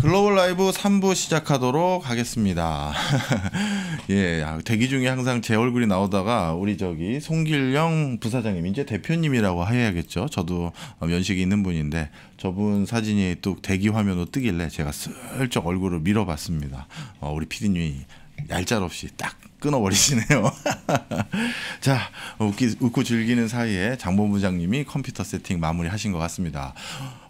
글로벌 라이브 3부 시작하도록 하겠습니다. 예, 아, 대기 중에 항상 제 얼굴이 나오다가 우리 저기 송길영 부사장님, 이제 대표님이라고 해야겠죠. 저도 면식이 있는 분인데 저분 사진이 또 대기 화면으로 뜨길래 제가 슬쩍 얼굴을 밀어봤습니다. 어, 우리 피디님이 얄짤없이 딱 끊어버리시네요. 자, 웃기, 웃고 즐기는 사이에 장본부장님이 컴퓨터 세팅 마무리 하신 것 같습니다.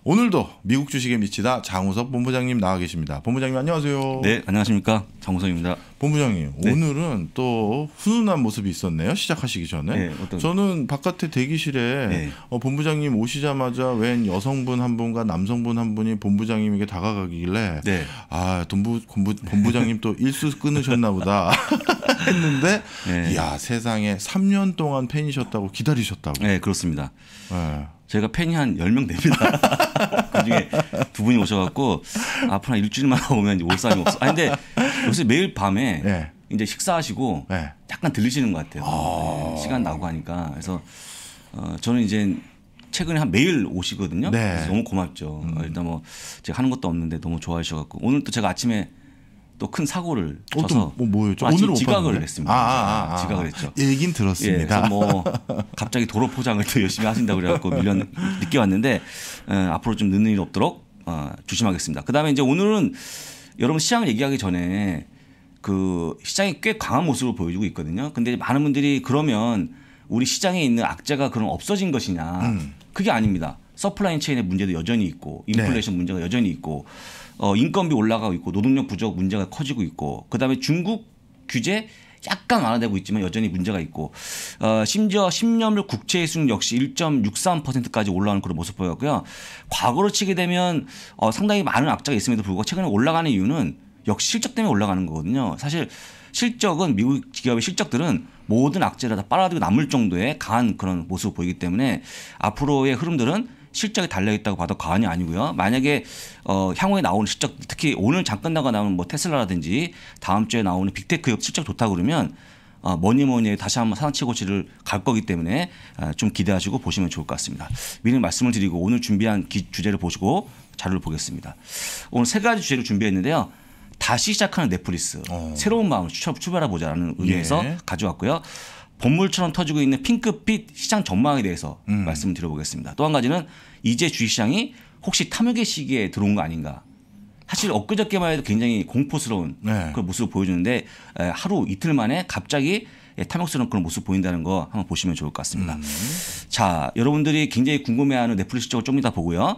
오늘도 미국 주식에 미치다 장우석 본부장님 나와 계십니다. 본부장님 안녕하세요. 네, 안녕하십니까? 장우석입니다 본부장님, 네. 오늘은 또 훈훈한 모습이 있었네요. 시작하시기 전에. 네, 어떤... 저는 바깥에 대기실에 네. 어, 본부장님 오시자마자 웬 여성분 한 분과 남성분 한 분이 본부장님에게 다가가길래 네. 아, 본부, 본부, 본부장님 또 일수 끊으셨나 보다 했는데 네. 이야, 세상에 3년 동안 팬이셨다고 기다리셨다고. 네, 그렇습니다. 네. 제가 팬이 한 10명 됩니다. 그 중에 두 분이 오셔갖고 앞으로 한 일주일만 오면 올 사람이 없어. 아, 근데 요새 매일 밤에 네. 이제 식사하시고 네. 약간 들리시는 것 같아요. 아~ 네, 시간 나고 하니까. 그래서 어, 저는 이제 최근에 한 매일 오시거든요. 네. 그래서 너무 고맙죠. 음. 일단 뭐 제가 하는 것도 없는데 너무 좋아하셔갖고 오늘 또 제가 아침에 또큰 사고를 어, 쳐서 어, 뭐, 였 오늘 지각을 했습니다. 아, 아, 아, 아, 지각을 했죠. 얘긴 들었습니다. 예, 뭐 갑자기 도로 포장을 더 열심히 하신다 고 그래갖고 밀려 늦게 왔는데 에, 예, 앞으로 좀 늦는 일 없도록 어, 조심하겠습니다. 그다음에 이제 오늘은 여러분 시장 얘기하기 전에 그 시장이 꽤 강한 모습을 보여주고 있거든요. 근데 많은 분들이 그러면 우리 시장에 있는 악재가 그럼 없어진 것이냐? 음. 그게 아닙니다. 서플라이 체인의 문제도 여전히 있고 네. 인플레이션 네. 문제가 여전히 있고 어, 인건비 올라가고 있고 노동력 부족 문제가 커지고 있고 그다음에 중국 규제 약간 완화되고 있지만 여전히 문제가 있고 어, 심지어 10년물 국채 수익 역시 1.63%까지 올라오는 그런 모습 보였고요. 과거로 치게 되면 어, 상당히 많은 악재가 있음에도 불구하고 최근에 올라가는 이유는 역시 실적 때문에 올라가는 거거든요. 사실 실적은 미국 기업의 실적들은 모든 악재를 다 빨아들이고 남을 정도의 강한 그런 모습을 보이기 때문에 앞으로의 흐름들은 실적이 달려 있다고 봐도 과언이 아니고요. 만약에 어, 향후에 나오는 실적 특히 오늘 잠깐 나가 나오는 뭐 테슬라라든지 다음 주에 나오는 빅테크 기 실적 좋다 그러면 어, 뭐니 뭐니 다시 한번 사상치고치를갈 거기 때문에 어, 좀 기대하시고 보시면 좋을 것 같습니다. 미리 말씀을 드리고 오늘 준비한 기, 주제를 보시고 자료를 보겠습니다. 오늘 세 가지 주제를 준비했는데요. 다시 시작하는 넷플릭스 어. 새로운 마음을 출발해 보자라는 의미에서 예. 가져왔고요. 본물처럼 터지고 있는 핑크빛 시장 전망에 대해서 음. 말씀을 드려보겠습니다. 또 한 가지는 이제 주식시장이 혹시 탐욕의 시기에 들어온 거 아닌가. 사실 엊그저께만 해도 굉장히 공포스러운 네. 그런 모습을 보여주는데 하루 이틀 만에 갑자기 예, 탐욕스러운 그런 모습 보인다는 거 한번 보시면 좋을 것 같습니다. 음. 자, 여러분들이 굉장히 궁금해하는 넷플릭스 쪽적을좀 이따 보고요.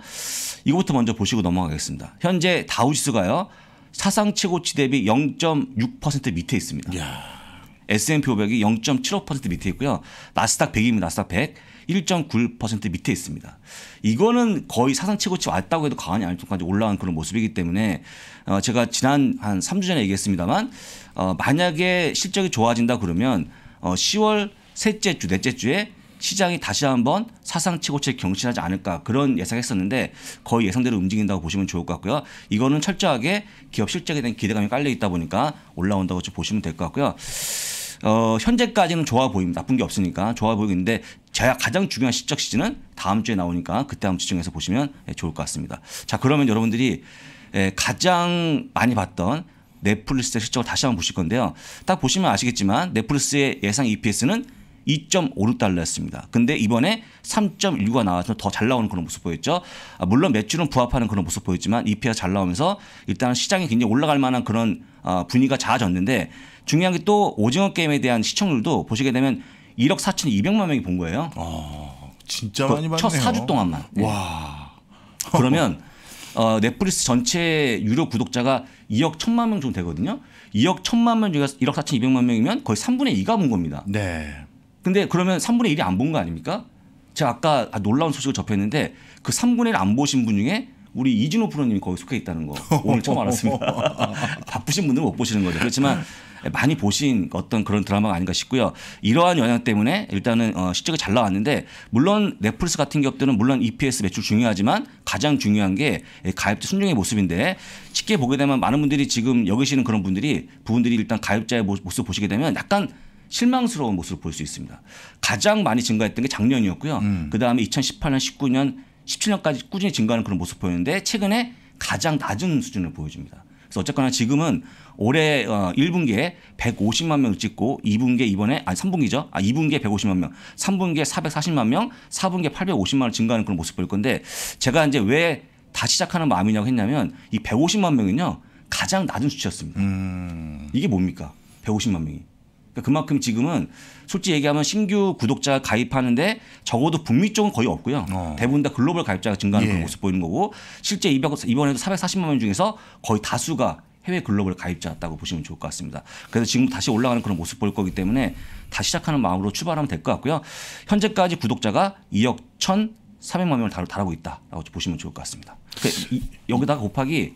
이것부터 먼저 보시고 넘어가겠습니다. 현재 다우지수가요. 사상 최고치 대비 0.6% 밑에 있습니다. 야. S&P 500이 0.75% 밑에 있고요. 나스닥 100입니다. 나스닥 100. 1.9% 밑에 있습니다. 이거는 거의 사상 최고치 왔다고 해도 과언이 아닐 정도까지 올라간 그런 모습이기 때문에 어 제가 지난 한 3주 전에 얘기했습니다만 어 만약에 실적이 좋아진다 그러면 어 10월 셋째 주, 넷째 주에 시장이 다시 한번 사상 최고치에 경신하지 않을까 그런 예상했었는데 거의 예상대로 움직인다고 보시면 좋을 것 같고요. 이거는 철저하게 기업 실적에 대한 기대감이 깔려 있다 보니까 올라온다고 보시면 될 것 같고요. 어, 현재까지는 좋아 보입니다. 나쁜 게 없으니까 좋아 보이는데 제가 가장 중요한 시적 시즌은 다음 주에 나오니까 그때 한번 집중해서 보시면 예, 좋을 것 같습니다. 자 그러면 여러분들이 예, 가장 많이 봤던 넷플릭스의 실적을 다시 한번 보실 건데요. 딱 보시면 아시겠지만 넷플릭스의 예상 EPS는 2.56달러였습니다. 근데 이번에 3.19가 나와서 더 잘 나오는 그런 모습 보였죠. 아, 물론 매출은 부합하는 그런 모습 보였지만 EPS 가잘 나오면서 일단 시장이 굉장히 올라갈 만한 그런 아, 분위기가 자아졌는데 중요한 게 또 오징어 게임에 대한 시청률도 보시게 되면 1억 4,200만 명이 본 거예요. 아, 진짜 그 많이 봤네요. 첫 4주 동안만. 네. 와. 그러면 어, 넷플릭스 전체 유료 구독자가 2억 1천만 명 정도 되거든요. 2억 1천만 명 중에 1억 4,200만 명이면 거의 3분의 2가 본 겁니다. 네. 근데 그러면 3분의 1이 안 본 거 아닙니까? 제가 아까 아, 놀라운 소식을 접했는데 그 3분의 1 안 보신 분 중에 우리 이진호 프로님이 거기 속해 있다는 거 오늘 처음 알았습니다. 바쁘신 분들은 못 보시는 거죠. 그렇지만 많이 보신 어떤 그런 드라마가 아닌가 싶고요. 이러한 영향 때문에 일단은 어, 실적이 잘 나왔는데 물론 넷플릭스 같은 기업들은 물론 EPS 매출 중요하지만 가장 중요한 게 예, 가입자 순정의 모습인데 쉽게 보게 되면 많은 분들이 지금 여기시는 그런 분들이 부분들이 일단 가입자의 모습 보시게 되면 약간 실망스러운 모습을 볼 수 있습니다. 가장 많이 증가했던 게 작년이었고요. 음. 그 다음에 2018년, 19년, 17년까지 꾸준히 증가하는 그런 모습 보였는데 최근에 가장 낮은 수준을 보여줍니다. 그래서 어쨌거나 지금은 올해 어 1분기에 150만 명을 찍고 2분기에 이번에 아니 3분기죠. 아 2분기에 아, 150만 명, 3분기에 440만 명, 4분기에 850만 을 증가하는 그런 모습 볼 건데 제가 이제 왜 다시 시작하는 마음이냐고 했냐면 이 150만 명은요. 가장 낮은 수치였습니다. 음. 이게 뭡니까? 150만 명이. 그러니까 그만큼 지금은 솔직히 얘기하면 신규 구독자 가입하는데 적어도 북미 쪽은 거의 없고요. 어. 대부분 다 글로벌 가입자가 증가하는 예. 그런 모습 보이는 거고 실제 200, 이번에도 440만 명 중에서 거의 다수가 해외 글로벌 가입자였다고 보시면 좋을 것 같습니다. 그래서 지금 다시 올라가는 그런 모습 볼 거기 때문에 다시 시작하는 마음으로 출발하면 될 것 같고요. 현재까지 구독자가 2억 1,400만 명을 달하고 있다라고 보시면 좋을 것 같습니다. 그러니까 이, 여기다가 곱하기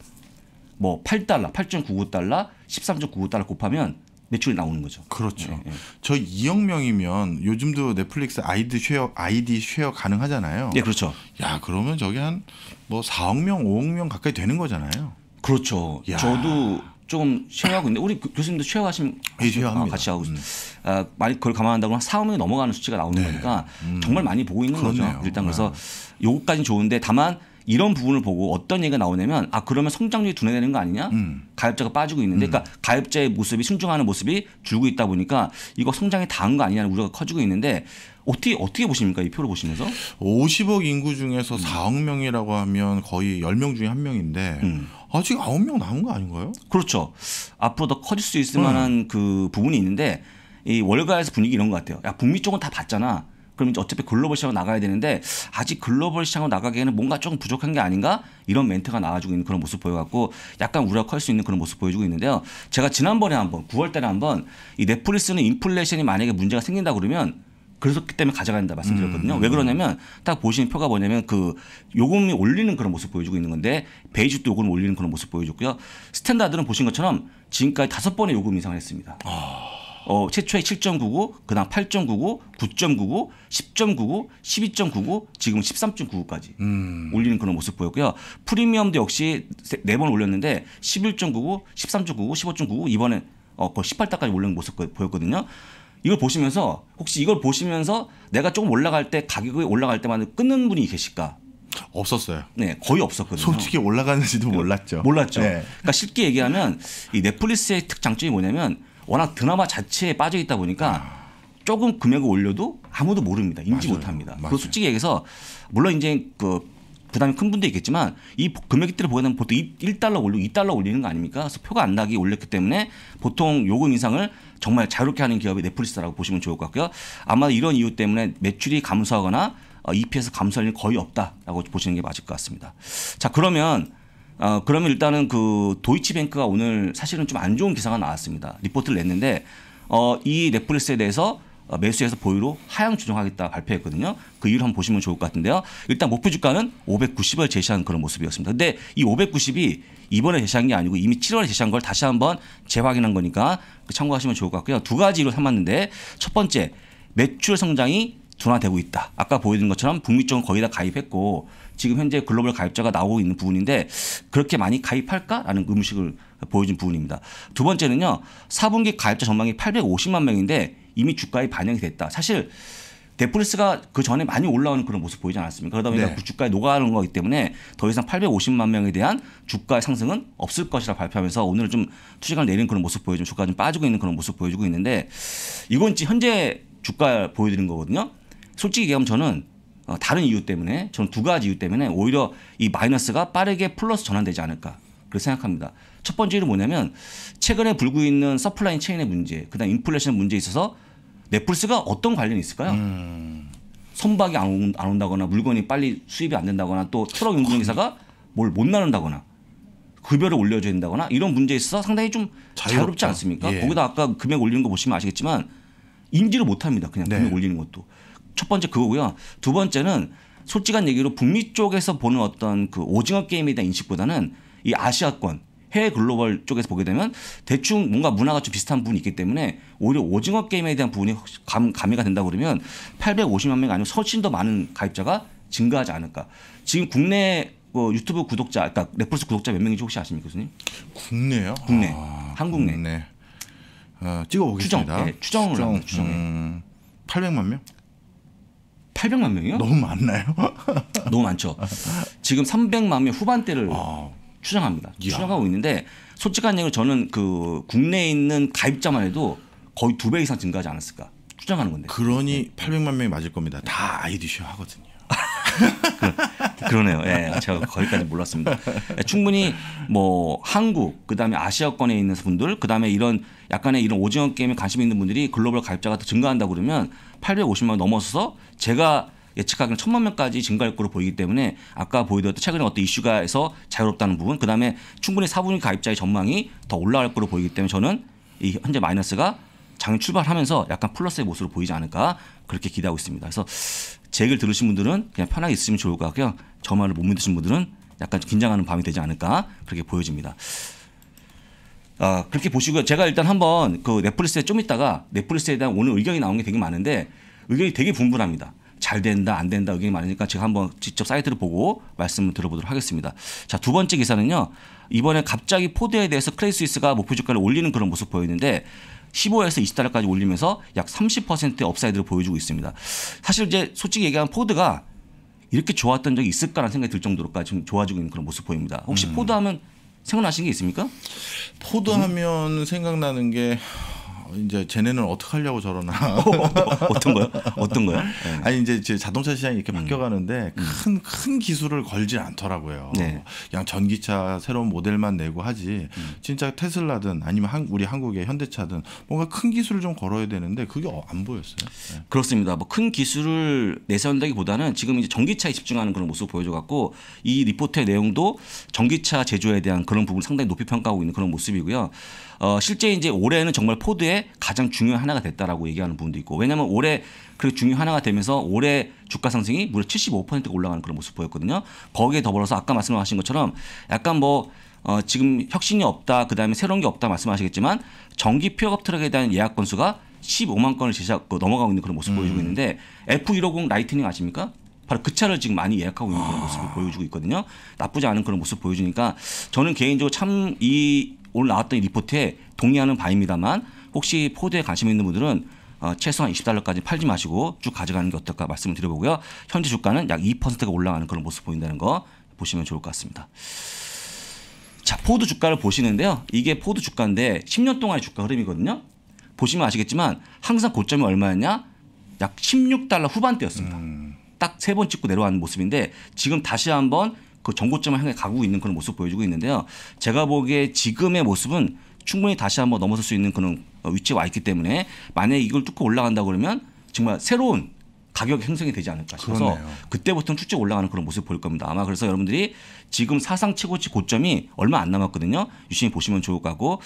뭐 8달러, 8.99달러, 13.99달러 곱하면 매출이 나오는 거죠. 그렇죠. 예, 예. 저 2억 명이면 요즘도 넷플릭스 아이디 쉐어 아이디 쉐어 가능하잖아요. 예, 그렇죠. 야, 그러면 저게 한뭐 4억 명, 5억 명 가까이 되는 거잖아요. 그렇죠. 야. 저도 조금 쉐어하고 있는데 우리 교수님도 쉐어하시 예, 쉐어합니다. 같이 하고 음. 아, 많이 그걸 감안한다고 한 4억 명이 넘어가는 수치가 나오는 네. 거니까 음. 정말 많이 보고 있는 그렇네요. 거죠. 일단 음. 그래서 요거까지 좋은데 다만 이런 부분을 보고 어떤 얘기가 나오냐면 아 그러면 성장률이 둔해되는 거 아니냐? 음. 가입자가 빠지고 있는데 그러니까 음. 그러니까 가입자의 모습이 순증하는 모습이 줄고 있다 보니까 이거 성장이 다한 거 아니냐는 우려가 커지고 있는데 어떻게 어떻게 보십니까? 이 표를 보시면서 50억 인구 중에서 4억 명이라고 하면 거의 10명 중에 한 명인데 음. 아직 9명 남은 거 아닌가요? 그렇죠. 앞으로 더 커질 수 있을 만한 네. 그 부분이 있는데 이 월가에서 분위기 이런 것 같아요. 야 북미 쪽은 다 봤잖아. 그럼 어차피 글로벌 시장으로 나가야 되는데 아직 글로벌 시장으로 나가기에는 뭔가 조금 부족한 게 아닌가 이런 멘트가 나와주고 있는 그런 모습 보여갖고 약간 우려가 클수 있는 그런 모습 보여주고 있는데요. 제가 지난번에 한번 9월달에 한번 이 넷플릭스는 인플레이션이 만약에 문제가 생긴다 그러면 그렇기 때문에 가져간다 말씀드렸거든요. 음. 왜 그러냐면 딱 보시는 표가 뭐냐면 그 요금이 올리는 그런 모습 보여주고 있는 건데 베이지도 요금 을 올리는 그런 모습 보여줬고요. 스탠다드는 보신 것처럼 지금까지 다섯 번의 요금 인상을 했습니다. 아. 어, 최초에 7.99, 그 다음 8.99, 9.99, 10.99, 12.99, 지금 13.99까지 음. 올리는 그런 모습 보였고요. 프리미엄도 역시 네 번 올렸는데 11.99, 13.99, 15.99이번엔 어, 18달까지 올리는 모습 보였거든요. 이걸 보시면서 혹시 이걸 보시면서 내가 조금 올라갈 때 가격이 올라갈 때만 끊는 분이 계실까? 없었어요. 네, 거의 없었거든요. 솔직히 올라가는지도 몰랐죠. 몰랐죠. 네. 그러니까 쉽게 얘기하면 이 넷플릭스의 특장점이 뭐냐면 워낙 드라마 자체에 빠져 있다 보니까 아. 조금 금액을 올려도 아무도 모릅니다. 인지 맞아요. 못합니다. 그 솔직히 얘기해서 물론 이제 그 부담이 큰 분도 있겠지만 이 금액대를 보면 보통 1달러 올리고 2달러 올리는 거 아닙니까? 그래서 표가 안 나게 올렸기 때문에 보통 요금 인상을 정말 자유롭게 하는 기업이 넷플릭스라고 보시면 좋을 것 같고요. 아마 이런 이유 때문에 매출이 감소하거나 어, EPS 감소할 일 거의 없다라고 보시는 게 맞을 것 같습니다. 자 그러면 어, 그러면 일단은 그 도이치뱅크가 오늘 사실은 좀 안 좋은 기사가 나왔습니다. 리포트를 냈는데 어, 이 넷플릭스에 대해서 어, 매수해서 보유로 하향 조정하겠다 발표했거든요. 그 이유를 한번 보시면 좋을 것 같은데요. 일단 목표 주가는 590을 제시한 그런 모습이었습니다. 근데 이 590이 이번에 제시한 게 아니고 이미 7월에 제시한 걸 다시 한번 재확인한 거니까 참고하시면 좋을 것 같고요. 두 가지로 삼았는데 첫 번째 매출 성장이 둔화되고 있다. 아까 보여드린 것처럼 북미 쪽은 거의 다 가입했고 지금 현재 글로벌 가입자가 나오고 있는 부분인데 그렇게 많이 가입할까라는 의문식을 보여준 부분입니다. 두 번째는요. 4분기 가입자 전망이 850만 명인데 이미 주가에 반영이 됐다. 사실 데플리스가 그 전에 많이 올라오는 그런 모습 보이지 않았습니까? 그러다 보니까 네. 그 주가에 녹아가는 거기 때문에 더 이상 850만 명에 대한 주가의 상승은 없을 것이라 발표하면서 오늘은 좀 투시간을 내리는 그런 모습 보여주고 주가가 좀 빠지고 있는 그런 모습 보여주고 있는데 이건 현재 주가 보여드린 거거든요. 솔직히 얘기하면 저는 어, 다른 이유 때문에 저는 두 가지 이유 때문에 오히려 이 마이너스가 빠르게 플러스 전환되지 않을까 그렇게 생각합니다. 첫 번째는 뭐냐면 최근에 불고 있는 서플라인 체인의 문제, 그다음 인플레이션 문제에 있어서 넷플스가 어떤 관련이 있을까요? 음. 선박이 안, 온, 안 온다거나 물건이 빨리 수입이 안 된다거나 또 트럭 운전기사가 뭘 못 나눈다거나 급여를 올려줘야 된다거나 이런 문제에 있어서 상당히 좀 자유롭다. 자유롭지 않습니까? 예. 거기다 아까 금액 올리는 거 보시면 아시겠지만 인지를 못합니다. 그냥 금액 네. 올리는 것도. 첫 번째 그거고요. 두 번째는 솔직한 얘기로 북미 쪽에서 보는 어떤 그 오징어 게임에 대한 인식보다는 이 아시아권 해외 글로벌 쪽에서 보게 되면 대충 뭔가 문화가 좀 비슷한 부분이 있기 때문에 오히려 오징어 게임에 대한 부분이 감, 가미가 된다 그러면 850만 명이 아니고 훨씬 더 많은 가입자가 증가하지 않을까. 지금 국내 뭐 유튜브 구독자, 그러니까 넷플릭스 구독자 몇 명인지 혹시 아십니까, 교수님? 국내요? 국내, 아, 한국 내. 국내. 어, 찍어보겠습니다. 추정, 네, 추정을 추정. 추정에. 음, 800만 명? 800만 명이요? 너무 많나요? 너무 많죠. 지금 300만 명 후반대를 아. 추정합니다. 야 추정하고 있는데 솔직한 얘기로 저는 그 국내에 있는 가입자만 해도 거의 두 배 이상 증가하지 않았을까 추정하는 건데. 그러니 네. 800만 명이 맞을 겁니다. 다 아이디쇼 하거든요. 그, 그러네요. 예, 제가 거기까지 몰랐습니다. 충분히 뭐 한국 그다음에 아시아권에 있는 분들 그다음에 이런 약간의 이런 오징어 게임에 관심 있는 분들이 글로벌 가입자가 더 증가한다 그러면 850만 원 넘어서 서 제가 예측하기는 천만 명까지 증가할 것으로 보이기 때문에 아까 보여드렸던 최근에 어떤 이슈가해서 자유롭다는 부분 그다음에 충분히 사분기 가입자의 전망이 더 올라갈 것으로 보이기 때문에 저는 이 현재 마이너스가 장년 출발하면서 약간 플러스의 모습으로 보이지 않을까 그렇게 기대하고 있습니다. 그래서 제 얘기를 들으신 분들은 그냥 편하게 있으시면 좋을 것 같고요. 저 말을 못 믿으신 분들은 약간 긴장하는 밤이 되지 않을까 그렇게 보여집니다. 아, 그렇게 보시고요. 제가 일단 한번 그 넷플릭스에 좀 있다가 넷플릭스에 대한 오늘 의견이 나온 게 되게 많은데 의견이 되게 분분합니다. 잘 된다, 안 된다 의견이 많으니까 제가 한번 직접 사이트를 보고 말씀을 들어보도록 하겠습니다. 자, 두 번째 기사는요. 이번에 갑자기 포드에 대해서 크레이스위스가 목표 주가를 올리는 그런 모습 보였는데 15에서 20달러까지 올리면서 약 30%의 업사이드를 보여주고 있습니다. 사실 이제 솔직히 얘기하면 포드가 이렇게 좋았던 적이 있을까라는 생각이 들 정도로까지 지금 좋아지고 있는 그런 모습 보입니다. 혹시 음. 포드 하면 생각나시는 게 있습니까? 포드 하면 생각나는 게 이제 쟤네는 어떻게 하려고 저러나 어떤 거요? 어떤 거요? 네. 아니 이제 제 자동차 시장이 이렇게 음. 바뀌어가는데 큰큰 음. 큰 기술을 걸지 않더라고요. 네. 그냥 전기차 새로운 모델만 내고 하지 음. 진짜 테슬라든 아니면 한, 우리 한국의 현대차든 뭔가 큰 기술을 좀 걸어야 되는데 그게 어, 안 보였어요. 네. 그렇습니다. 뭐 큰 기술을 내세운다기보다는 지금 이제 전기차에 집중하는 그런 모습 을 보여줘갖고 이 리포트의 내용도 전기차 제조에 대한 그런 부분 을 상당히 높이 평가하고 있는 그런 모습이고요. 어, 실제 이제 올해는 정말 포드의 가장 중요한 하나가 됐다라고 얘기하는 부분도 있고 왜냐하면 올해 그 중요 한 하나가 되면서 올해 주가 상승이 무려 75%가 올라가는 그런 모습 보였거든요. 거기에 더불어서 아까 말씀하신 것처럼 약간 뭐 어, 지금 혁신이 없다, 그 다음에 새로운 게 없다 말씀하시겠지만 정기 피업 트럭에 대한 예약 건수가 15만 건을 제시 그 넘어가고 있는 그런 모습 음. 보여주고 있는데 F150 라이트닝 아십니까? 바로 그 차를 지금 많이 예약하고 있는 그런 아. 모습을 보여주고 있거든요. 나쁘지 않은 그런 모습 보여주니까 저는 개인적으로 참이 오늘 나왔던 리포트에 동의하는 바입니다만 혹시 포드에 관심 있는 분들은 어, 최소한 20달러까지 팔지 마시고 쭉 가져가는 게 어떨까 말씀을 드려보고요. 현재 주가는 약 2%가 올라가는 그런 모습 보인다는 거 보시면 좋을 것 같습니다. 자, 포드 주가를 보시는데요. 이게 포드 주가인데 10년 동안의 주가 흐름이거든요. 보시면 아시겠지만 항상 고점이 얼마였냐? 약 16달러 후반대였습니다. 음. 딱세 번 찍고 내려가는 모습인데 지금 다시 한번 그 정고점을 향해 가고 있는 그런 모습 보여주고 있는데요. 제가 보기에 지금의 모습은 충분히 다시 한번 넘어설 수 있는 그런 어, 위치에 와 있기 때문에 만약에 이걸 뚫고 올라간다 그러면 정말 새로운 가격 형성이 되지 않을까 싶어서 그러네요. 그때부터는 쭉쭉 올라가는 그런 모습 을 보일 겁니다. 아마 그래서 여러분들이 지금 사상 최고치 고점이 얼마 안 남았거든요. 유심히 보시면 좋을 거고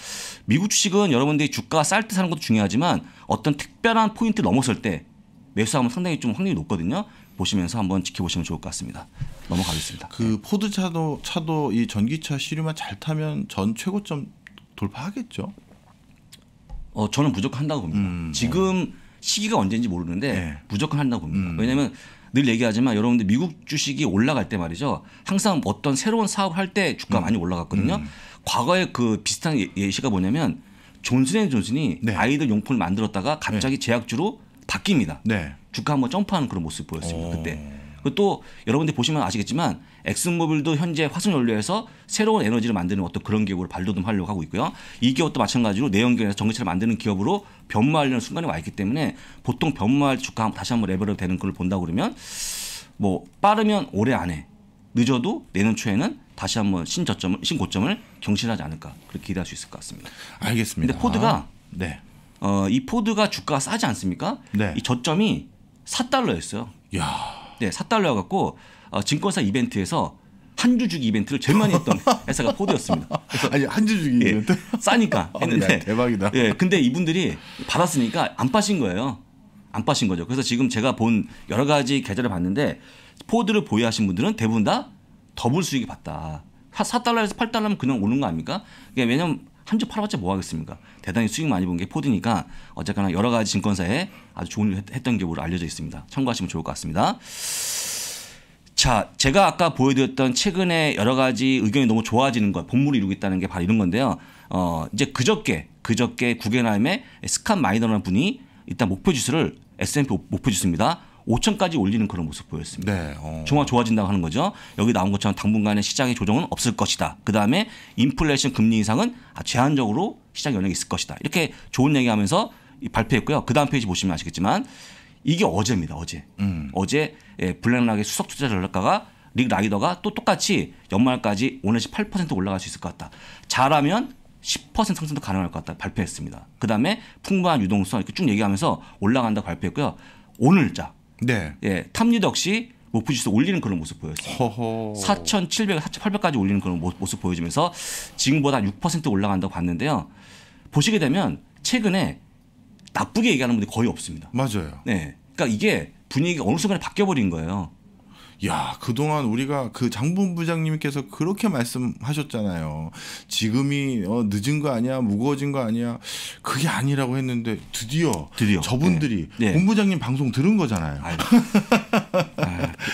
미국 주식은 여러분들이 주가가 쌀때 사는 것도 중요하지만 어떤 특별한 포인트 넘었을 때 매수하면 상당히 좀 확률이 높거든요. 보시면서 한번 지켜보시면 좋을 것 같습니다. 넘어가겠습니다. 그 네. 포드 차도 차도 이 전기차 시류만 잘 타면 전 최고점 돌파하겠죠? 어 저는 부족건 한다고 봅니다. 음, 네. 지금 시기가 언제인지 모르는데 네. 무조 한다고 봅니다. 음. 왜냐하면 늘 얘기하지만 여러분들 미국 주식이 올라갈 때 말이죠. 항상 어떤 새로운 사업을 할 때 주가 음. 많이 올라갔거든요. 음. 과거에 그 비슷한 예, 예시가 뭐냐면 존슨앤존슨이 네. 아이들 용품을 만들었다가 갑자기 네. 제약주로 바뀝니다. 네. 주가 한번 점프하는 그런 모습 보였습니다. 오. 어. 그때. 또 여러분들 보시면 아시겠지만 엑슨모빌도 현재 화석연료에서 새로운 에너지를 만드는 어떤 그런 기업으로 발돋움하려고 하고 있고요. 이 기업도 마찬가지로 내연기관에서 전기차를 만드는 기업으로 변모하려는 순간이 와 있기 때문에 보통 변모할 주가 다시 한번 레벨업 되는 걸 본다 고 그러면 뭐 빠르면 올해 안에 늦어도 내년 초에는 다시 한번 신저점 신고점을 경신하지 않을까 그렇게 기대할 수 있을 것 같습니다. 알겠습니다. 근데 포드가 네. 어, 이 포드가 주가가 싸지 않습니까? 네. 이 저점이 4달러였어요. 야. 네, 4달러 갖고 어, 증권사 이벤트에서 한주 주기 이벤트를 제일 많이 했던 회사가 포드였습니다. 그래서 아니 한주 주기 예, 이벤트 싸니까 했는데 야, 대박이다. 예, 근데 이분들이 받았으니까 안 빠신 거예요. 안 빠신 거죠. 그래서 지금 제가 본 여러 가지 계좌를 봤는데 포드를 보유하신 분들은 대부분 다 더블 수익이 봤다. 4달러에서 8달러면 그냥 오는 거 아닙니까? 그러니까 왜냐면 한주 팔아봤자 뭐 하겠습니까? 대단히 수익 많이 본 게 포드니까 어쨌거나 여러 가지 증권사에 아주 좋은 일 했던 기업으로 알려져 있습니다. 참고하시면 좋을 것 같습니다. 자, 제가 아까 보여드렸던 최근에 여러 가지 의견이 너무 좋아지는 것, 본물을 이루고 있다는 게 바로 이런 건데요. 어, 이제 그저께, 그저께 구겐하임의 스칸 마이너라는 분이 일단 목표 지수를 S&P 목표 지수입니다. 5천까지 올리는 그런 모습 보였습니다. 네. 어. 정말 좋아진다고 하는 거죠. 여기 나온 것처럼 당분간의 시장의 조정은 없을 것이다. 그 다음에 인플레이션 금리 이상은 아, 제한적으로 시장 영향이 있을 것이다. 이렇게 좋은 얘기하면서 발표했고요. 그 다음 페이지 보시면 아시겠지만 이게 어제입니다. 어제. 음. 어제 예, 블랙락의 수석 투자 전략가가 릭 라이더가 또 똑같이 연말까지 오늘 18% 올라갈 수 있을 것 같다. 잘하면 10% 상승도 가능할 것 같다 발표했습니다. 그 다음에 풍부한 유동성 이렇게 쭉 얘기하면서 올라간다 고 발표했고요. 오늘자 네. 예, 탐유 역시 목표 지수 올리는 그런 모습 보였어요. 허 4,700, 4,800까지 올리는 그런 모습 보여주면서 지금보다 6% 올라간다고 봤는데요. 보시게 되면 최근에 나쁘게 얘기하는 분들이 거의 없습니다. 맞아요. 네. 그러니까 이게 분위기가 어느 순간에 바뀌어버린 거예요. 야, 그동안 우리가 그 장본 부장님께서 그렇게 말씀하셨잖아요. 지금이 어, 늦은 거 아니야? 무거워진 거 아니야? 그게 아니라고 했는데 드디어, 드디어. 저분들이 네. 네. 본부장님 방송 들은 거잖아요. 아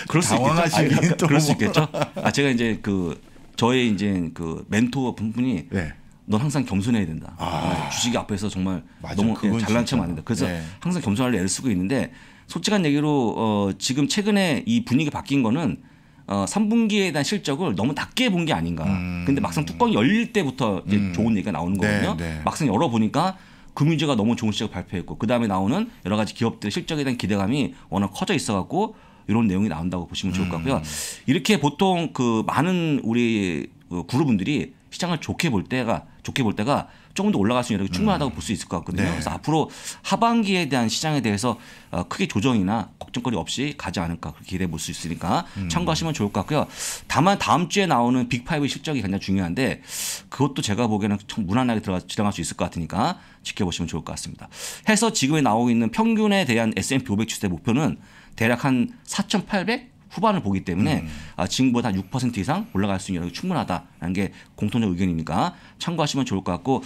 그럴 수 있겠죠. 아 그럴 수 있겠죠. 아, 제가 이제 그 저의 이제 그 멘토 분분이 네. 넌 항상 겸손해야 된다. 아. 네, 주식 이 앞에서 정말 맞아, 너무 예, 잘난 척안 된다. 그래서 네. 항상 겸손하려 애를 쓰고 있는데 솔직한 얘기로 어, 지금 최근에 이 분위기 바뀐 거는 어, 3분기에 대한 실적을 너무 낮게 본 게 아닌가. 음. 근데 막상 뚜껑이 열릴 때부터 이제 음. 좋은 얘기가 나오는 네, 거거든요. 네, 네. 막상 열어보니까 금융주가 너무 좋은 실적 발표했고 그다음에 나오는 여러 가지 기업들의 실적에 대한 기대감이 워낙 커져 있어 갖고 이런 내용이 나온다고 보시면 좋을 것 같고요. 음. 이렇게 보통 그 많은 우리 그그룹분들이 어, 시장을 좋게 볼 때가 좋게 볼 때가 조금 더 올라갈 수 있는 여력이 음. 충분하다고 볼 수 있을 것 같거든요. 네. 그래서 앞으로 하반기에 대한 시장에 대해서 어, 크게 조정이나 걱정거리 없이 가지 않을까 기대해 볼 수 있으니까 음. 참고하시면 좋을 것 같고요. 다만 다음 주에 나오는 빅파이 실적이 굉장히 중요한데 그것도 제가 보기에는 참 무난하게 들어가 지나갈 수 있을 것 같으니까 지켜보시면 좋을 것 같습니다. 해서 지금에 나오고 있는 평균에 대한 S&P 500 추세 목표는 대략 한4,800 후반을 보기 때문에 음. 아, 지금보다 한6% 이상 올라갈 수 있는 게 충분하다라는 게 공통적 의견이니까 참고하시면 좋을 것 같고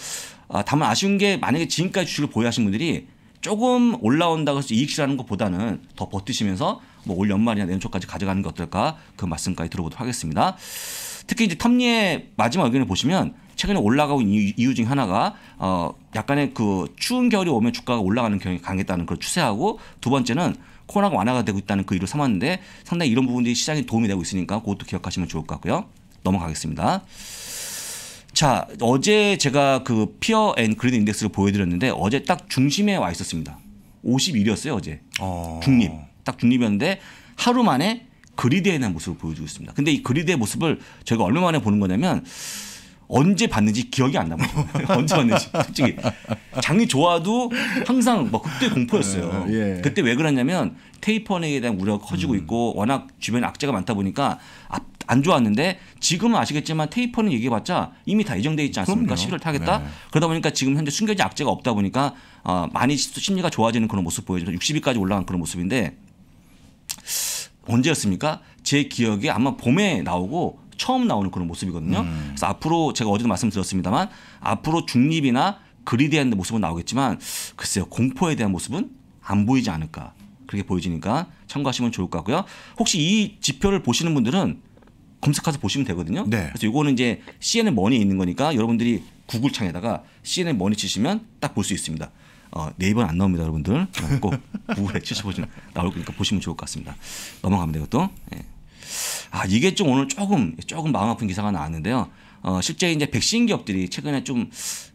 아, 다만 아쉬운 게 만약에 지금까지 주식을 보유하신 분들이 조금 올라온다고 해서 이익실하는 것보다는 더 버티시면서 뭐올 연말이나 내년초까지 가져가는 게 어떨까 그 말씀까지 들어보도록 하겠습니다. 특히 이제 탐리의 마지막 의견을 보시면 최근에 올라가고 있는 이유 중 하나가 어 약간의 그 추운 겨울이 오면 주가가 올라가는 경향이 강했다는 그런 추세하고 두 번째는 코로나가 완화가 되고 있다는 그 이유를 삼았는데 상당히 이런 부분들이 시장에 도움이 되고 있으니까 그것도 기억하시면 좋을 것 같고요. 넘어가겠습니다. 자, 어제 제가 그 피어 앤 그리드 인덱스를 보여드렸는데 어제 딱 중심에 와 있었습니다. 51이었어요, 어제. 어... 중립. 딱 중립이었는데 하루 만에 그리드에 대한 모습을 보여주고 있습니다. 근데 이 그리드의 모습을 제가 얼마 만에 보는 거냐면 언제 봤는지 기억이 안 나요. 언제 봤는지 솔직히 장이 좋아도 항상 막 그때 공포였어요. 예. 예. 그때 왜 그랬냐면 테이퍼에 대한 우려가 커지고 음. 있고 워낙 주변에 악재가 많다 보니까 안 좋았는데 지금은 아시겠지만 테이퍼는 얘기해봤자 이미 다 예정돼 있지 않습니까? 시를 타겠다. 네. 그러다 보니까 지금 현재 숨겨진 악재가 없다 보니까 어, 많이 심리가 좋아지는 그런 모습 보여줘서 60위까지 올라간 그런 모습인데 언제였습니까? 제 기억에 아마 봄에 나오고 처음 나오는 그런 모습이거든요. 음. 그래서 앞으로 제가 어제도 말씀드렸습니다만 앞으로 중립이나 그리 글에 대한 모습은 나오겠지만 글쎄요 공포에 대한 모습은 안 보이지 않을까 그렇게 보여지니까 참고하시면 좋을 것 같고요. 혹시 이 지표를 보시는 분들은 검색해서 보시면 되거든요. 네. 그래서 이거는 이제 CNN 머니에 있는 거니까 여러분들이 구글 창에다가 CNN 머니 치시면 딱 볼 수 있습니다. 어, 네이버안 나옵니다, 여러분들. 꼭 구글에 치셔보시면 나올 거니까 보시면 좋을 것 같습니다. 넘어가면 되고 또. 예. 아, 이게 좀 오늘 조금, 조금 마음 아픈 기사가 나왔는데요. 어, 실제 이제 백신 기업들이 최근에 좀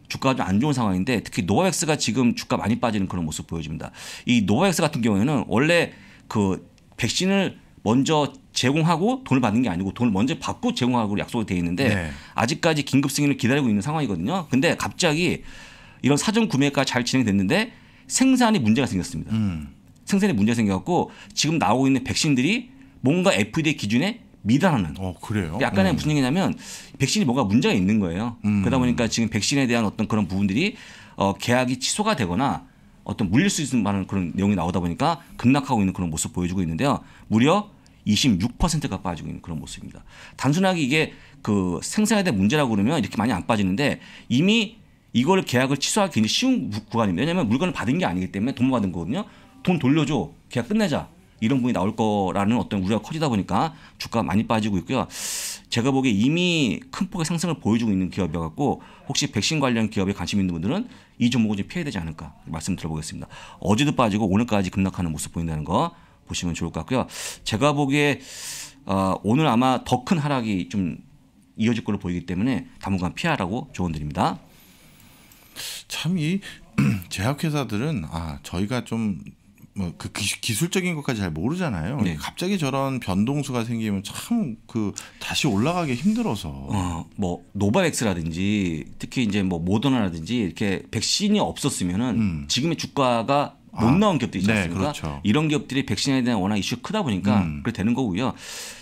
주가가 좀 안 좋은 상황인데 특히 노바백스가 지금 주가 많이 빠지는 그런 모습 보여집니다. 이 노바백스 같은 경우에는 원래 그 백신을 먼저 제공하고 돈을 받는 게 아니고 돈을 먼저 받고 제공하고 약속이 돼 있는데 네. 아직까지 긴급 승인을 기다리고 있는 상황이거든요. 근데 갑자기 이런 사전 구매가 잘 진행됐는데 생산이 문제가 생겼습니다. 음. 생산에 문제가 생겨갖고 지금 나오고 있는 백신들이 뭔가 FDA 기준에 미달하는. 어, 그래요? 약간의 음. 무슨 얘기냐면 백신이 뭔가 문제가 있는 거예요. 음. 그러다 보니까 지금 백신에 대한 어떤 그런 부분들이 어, 계약이 취소가 되거나 어떤 물릴 수 있는 많은 그런 내용이 나오다 보니까 급락하고 있는 그런 모습 보여주고 있는데요. 무려 26%가 빠지고 있는 그런 모습입니다. 단순하게 이게 그 생산에 대한 문제라고 그러면 이렇게 많이 안 빠지는데 이미 이걸 계약을 취소하기 굉장히 쉬운 구간입니다. 왜냐하면 물건을 받은 게 아니기 때문에 돈 받은 거거든요. 돈 돌려줘. 계약 끝내자. 이런 부 분이 나올 거라는 어떤 우려가 커지다 보니까 주가가 많이 빠지고 있고요. 제가 보기에 이미 큰 폭의 상승을 보여주고 있는 기업이어 갖 혹시 백신 관련 기업에 관심 있는 분들은 이 종목을 좀 피해야 되지 않을까 말씀 들어보겠습니다. 어제도 빠지고 오늘까지 급락하는 모습 보인다는 거 보시면 좋을 것 같고요. 제가 보기에 어, 오늘 아마 더 큰 하락이 좀 이어질 걸로 보이기 때문에 당분간 피하라고 조언드립니다. 참 이 제약회사들은 아 저희가 좀 뭐그 기술적인 것까지 잘 모르잖아요. 네. 갑자기 저런 변동수가 생기면 참 그 다시 올라가기 힘들어서 어, 뭐 노바백스라든지 특히 이제 뭐 모더나라든지 이렇게 백신이 없었으면은 음. 지금의 주가가 아, 못 아, 나온 기업들이 있지 네, 않습니까? 그렇죠. 이런 기업들이 백신에 대한 워낙 이슈가 크다 보니까 음. 그래 되는 거고요.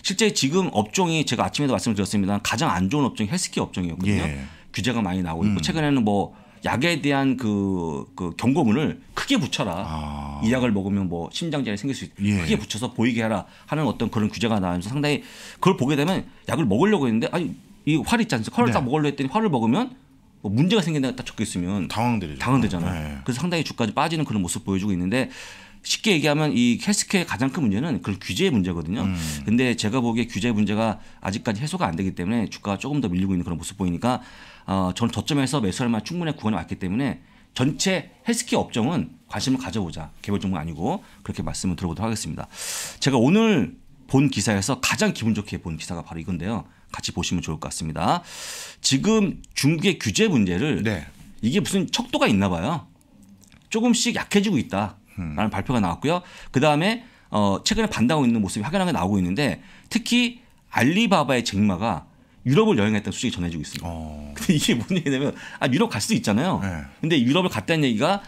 실제 지금 업종이 제가 아침에도 말씀을 드렸습니다. 가장 안 좋은 업종이 헬스케어 업종이었거든요. 예. 규제가 많이 나오고 있고 음. 최근에는 뭐 약에 대한 그, 그 경고문을 크게 붙여라. 아. 이 약을 먹으면 뭐 심장장애 생길 수 있다. 예. 크게 붙여서 보이게 하라 하는 어떤 그런 규제가 나와서 상당히 그걸 보게 되면 약을 먹으려고 했는데 아니 이활 있지 않습니까? 화를 네. 딱 먹으려고 했더니 활을 먹으면 뭐 문제가 생긴다 딱 적혀 있으면 당황되죠. 당황되잖아요. 네. 그래서 상당히 주까지 빠지는 그런 모습 보여주고 있는데 쉽게 얘기하면 이헬스케의 가장 큰 문제는 그 규제의 문제거든요. 음. 근데 제가 보기에 규제 문제가 아직까지 해소가 안 되기 때문에 주가가 조금 더 밀리고 있는 그런 모습 보이니까 어, 저는 저점에서 매수할 만충분히 구간이 왔기 때문에 전체 헬스케 업종은 관심을 가져보자. 개별 종목 아니고 그렇게 말씀을 들어보도록 하겠습니다. 제가 오늘 본 기사에서 가장 기분 좋게 본 기사가 바로 이건데요. 같이 보시면 좋을 것 같습니다. 지금 중국의 규제 문제를 네. 이게 무슨 척도가 있나 봐요. 조금씩 약해지고 있다. 음. 라는 발표가 나왔고요. 그 다음에 어, 최근에 반등하고 있는 모습이 확연하게 나오고 있는데 특히 알리바바의 쟁마가 유럽을 여행했던는 소식이 전해지고 있습니다. 어. 근데 이게 뭔 얘기냐면 아 유럽 갈 수도 있잖아요. 네. 근데 유럽을 갔다는 얘기가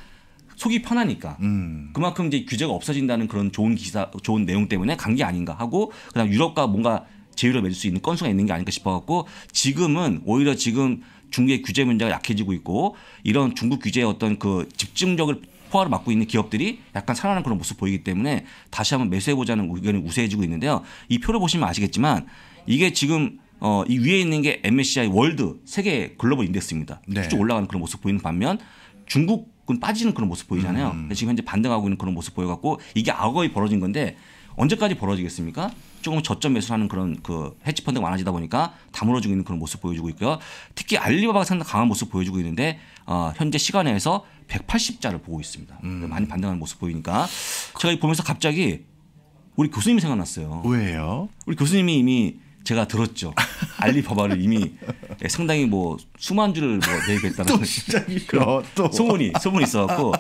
속이 편하니까 음. 그만큼 이제 규제가 없어진다는 그런 좋은 기사, 좋은 내용 때문에 간 게 아닌가 하고 그다음 유럽과 뭔가 제휴를 맺을 수 있는 건수가 있는 게아닌가 싶어갖고 지금은 오히려 지금 중국의 규제 문제가 약해지고 있고 이런 중국 규제의 어떤 그 집중적을 포화를 맡고 있는 기업들이 약간 살아나는 그런 모습 보이기 때문에 다시 한번 매수해보자는 의견이 우세해지고 있는데요. 이 표를 보시면 아시겠지만 이게 지금 어, 이 위에 있는 게 MSCI 월드 세계 글로벌 인덱스입니다. 네. 쭉 올라가는 그런 모습 보이는 반면 중국은 빠지는 그런 모습 보이잖아요. 음. 지금 현재 반등하고 있는 그런 모습 보여갖고 이게 악어이 벌어진 건데 언제까지 벌어지겠습니까? 조금 저점 매수하는 그런 그해치펀드가 많아지다 보니까 다물어지고 있는 그런 모습 보여주고 있고요. 특히 알리바바가 상당히 강한 모습 보여주고 있는데 어, 현재 시간에서 180자를 보고 있습니다. 음. 많이 반등하는 모습 보이니까 제가 보면서 갑자기 우리 교수님이 생각났어요. 왜요? 우리 교수님이 이미 제가 들었죠. 알리바바를 이미 상당히 뭐 수만 주를 뭐 매입했다는 그런 소문이 소문이 있어갖고